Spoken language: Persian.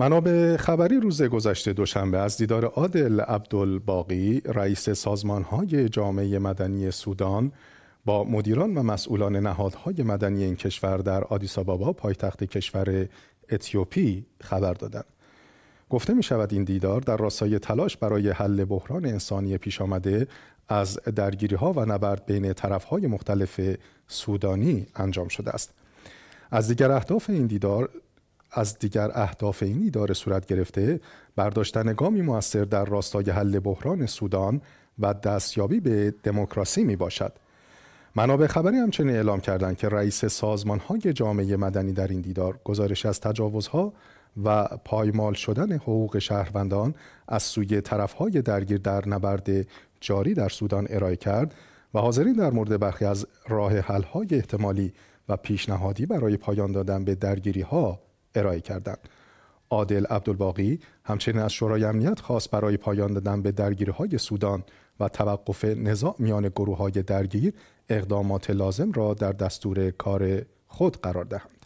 منابع خبری روز گذشته دوشنبه از دیدار عادل عبدالباقی رئیس سازمان های جامعه مدنی سودان با مدیران و مسئولان نهادهای مدنی این کشور در آدیس آبابا پایتخت کشور اتیوپی خبر دادند. گفته می شود این دیدار در راستای تلاش برای حل بحران انسانی پیش آمده از درگیری ها و نبرد بین طرف های مختلف سودانی انجام شده است. از دیگر اهداف این دیدار از دیگر اهداف این اداره صورت گرفته برداشتن گامی موثر در راستای حل بحران سودان و دستیابی به دموکراسی می باشد. منابع خبری همچنین اعلام کردند که رئیس سازمان های جامعه مدنی در این دیدار گزارش از تجاوزها و پایمال شدن حقوق شهروندان از سوی طرفهای درگیر در نبرد جاری در سودان ارائه کرد و حاضرین در مورد برخی از راه حل های احتمالی و پیشنهادی برای پایان دادن به درگیری ها ارائه کردند. عادل عبدالباقی همچنین از شورای امنیت خواست برای پایان دادن به درگیری‌های سودان و توقف نزاع میان های درگیر اقدامات لازم را در دستور کار خود قرار دهند.